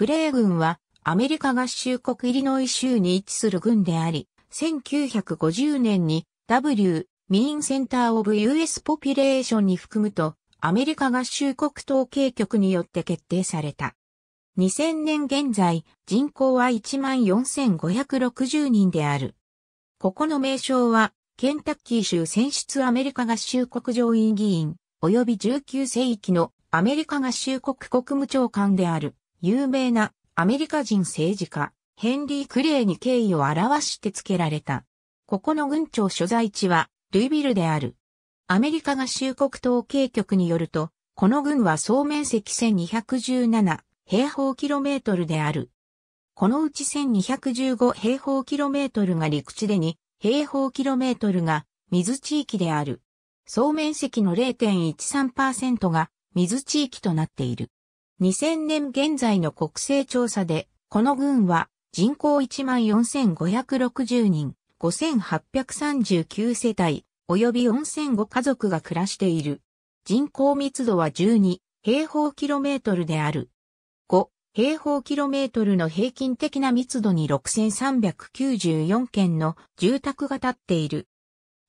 クレー軍はアメリカ合衆国イリノイ州に位置する軍であり、1950年に W ミーンセンターオブ US ポピュレーションに含むとアメリカ合衆国統計局によって決定された。2000年現在人口は14,560人である。ここの名称はケンタッキー州選出アメリカ合衆国上院議員及び19世紀のアメリカ合衆国国務長官である。有名なアメリカ人政治家、ヘンリー・クレイに敬意を表して付けられた。ここの軍庁所在地は、ルイビルである。アメリカ合衆国統計局によると、この軍は総面積1217平方キロメートルである。このうち1215平方キロメートルが陸地で2平方キロメートルが水地域である。総面積の0.13%が水地域となっている。2000年現在の国勢調査で、この軍は人口14,560人、5,839世帯、及び4,005家族が暮らしている。人口密度は12平方キロメートルである。5平方キロメートルの平均的な密度に6,394件の住宅が建っている。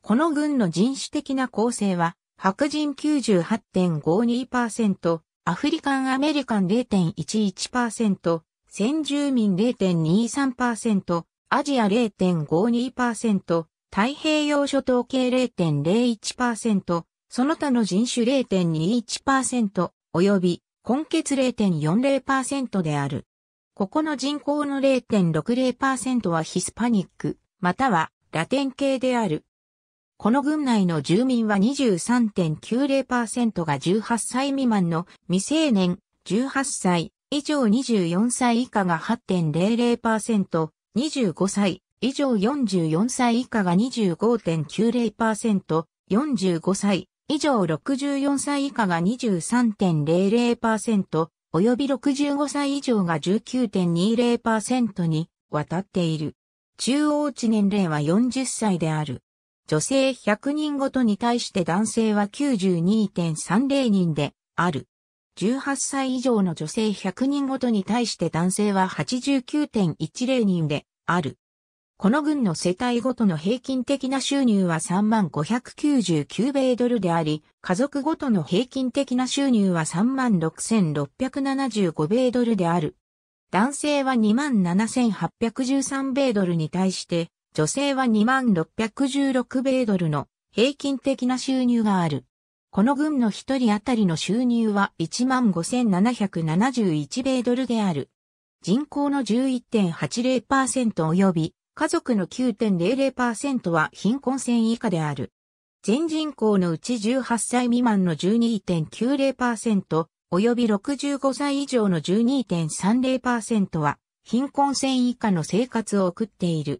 この軍の人種的な構成は、白人98.52%、アフリカンアメリカン0.11%、先住民0.23%、アジア0.52%、太平洋諸島系0.01%、その他の人種0.21%、及び、根血0.40%である。ここの人口の0.60%はヒスパニック、またはラテン系である。この郡内の住民は23.90%が18歳未満の未成年、18歳以上24歳以下が8.00%、25歳以上44歳以下が25.90%、45歳以上64歳以下が23.00%、および65歳以上が19.20%に渡っている。中央値年齢は40歳である。女性100人ごとに対して男性は92.30人である。18歳以上の女性100人ごとに対して男性は89.10人である。この群の世帯ごとの平均的な収入は3万599米ドルであり、家族ごとの平均的な収入は3万6675米ドルである。男性は2万7813米ドルに対して、女性は2616米ドルの平均的な収入がある。この軍の一人当たりの収入は15,771米ドルである。人口の11.80%及び家族の9.00%は貧困線以下である。全人口のうち18歳未満の12.90%及び65歳以上の12.30%は貧困線以下の生活を送っている。